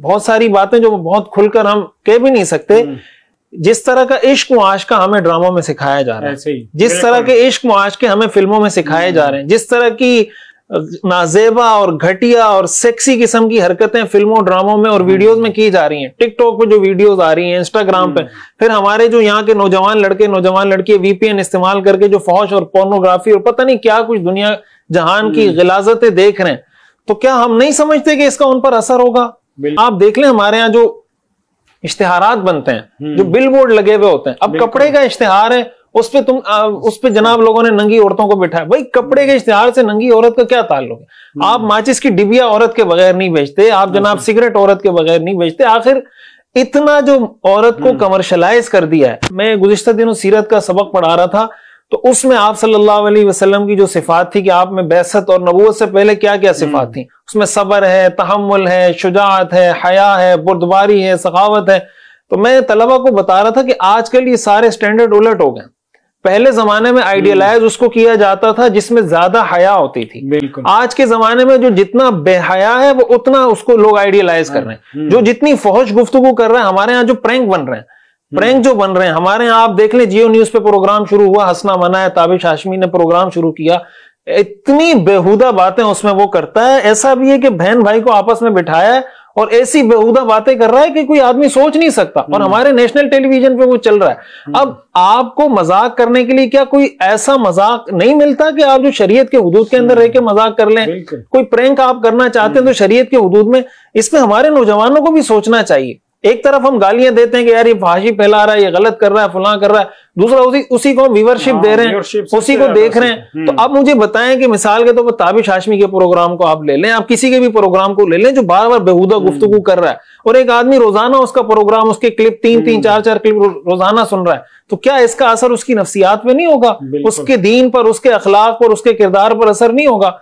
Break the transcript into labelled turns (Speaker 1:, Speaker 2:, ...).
Speaker 1: बहुत सारी बातें जो बहुत खुलकर हम कह भी नहीं सकते हम्म। जिस तरह का इश्क मुआश का हमें ड्रामों में सिखाया जा रहा है जिस तरह के इश्क मुआश के हमें फिल्मों में सिखाए जा रहे हैं जिस तरह की नाजेबा और घटिया और सेक्सी किस्म की हरकतें फिल्मों ड्रामों में और हम्म। वीडियोस में की जा रही हैं टिकटॉक पे जो वीडियोस आ रही हैं इंस्टाग्राम पे हम्म। फिर हमारे जो यहाँ के नौजवान लड़के नौजवान लड़के वीपीएन इस्तेमाल करके जो फौज और पोर्नोग्राफी और पता नहीं क्या कुछ दुनिया जहान की गिलाजतें देख रहे हैं तो क्या हम नहीं समझते कि इसका उन पर असर होगा आप देख लें हमारे यहाँ जो इश्तेहारात बनते हैं हम्म। जो बिल बोर्ड लगे हुए होते हैं अब कपड़े का इश्तेहार है उस पर तुम आ, उस पर जनाब लोगों ने नंगी औरतों को बैठा भाई कपड़े के इश्तेहार से नंगी औरत का क्या ताल्लुक है हम्म। आप माचिस की डिबिया औरत के बगैर नहीं बेचते आप जनाब सिगरेट औरत के बगैर नहीं बेचते आखिर इतना जो औरत को कमर्शलाइज हम्म। कर दिया है मैं गुजशत दिनों सीरत का सबक पढ़ा रहा था तो उसमें आप सल्लल्लाहु अलैहि वसल्लम की जो सिफात थी कि आप में बैसत और नबूत से पहले क्या क्या हम्म। सिफात थी उसमें सबर है तहमुल है शुजात है हया है बुरदबारी है सखावत है तो मैं तलबा को बता रहा था कि आजकल ये सारे स्टैंडर्ड उलट हो गए पहले जमाने में आइडियलाइज हम्म। उसको किया जाता था जिसमें ज्यादा हया होती थी बिल्कुल आज के जमाने में जो जितना बेहया है वो उतना उसको लोग आइडियलाइज कर हाँ। रहे हैं हम्म। जो जितनी फौज गुफ्तु कर रहे हैं हमारे यहाँ जो प्रैंक बन रहे हैं प्रैंक जो बन रहे हैं हमारे यहाँ आप देख लें जियो न्यूज पे प्रोग्राम शुरू हुआ हंसना मना है ताबिश हाशमी ने प्रोग्राम शुरू किया इतनी बेहुदा बातें उसमें वो करता है ऐसा भी है कि बहन भाई को आपस में बिठाया है और ऐसी बेहुदा बातें कर रहा है कि कोई आदमी सोच नहीं सकता और हम्म। हमारे नेशनल टेलीविजन पे वो चल रहा है हम्म। अब आपको मजाक करने के लिए क्या कोई ऐसा मजाक नहीं मिलता कि आप जो शरीयत के हदूद के अंदर रह के मजाक कर लें कोई प्रैंक आप करना चाहते हैं तो हम्म। शरीयत के हदूद में इसमें हमारे नौजवानों को भी सोचना चाहिए एक तरफ हम गालियां देते हैं कि यार ये फांसी फैला रहा है ये गलत कर रहा है फुला कर रहा है दूसरा उसी उसी को व्यवरशिप हाँ, दे रहे हैं उसी को देख रहे हैं तो अब हम्म। मुझे बताएं कि मिसाल के तौर तो पर ताबिश हाशमी के प्रोग्राम को आप ले लें आप किसी के भी प्रोग्राम को ले लें जो बार बार बेहूदा हम्म। गुफ्तु कर रहा है और एक आदमी रोजाना उसका प्रोग्राम उसके क्लिप तीन तीन हम्म। चार चार क्लिप रोजाना सुन रहा है तो क्या इसका असर उसकी नफसियात पे नहीं होगा उसके दीन पर उसके अखलाक पर उसके किरदार पर असर नहीं होगा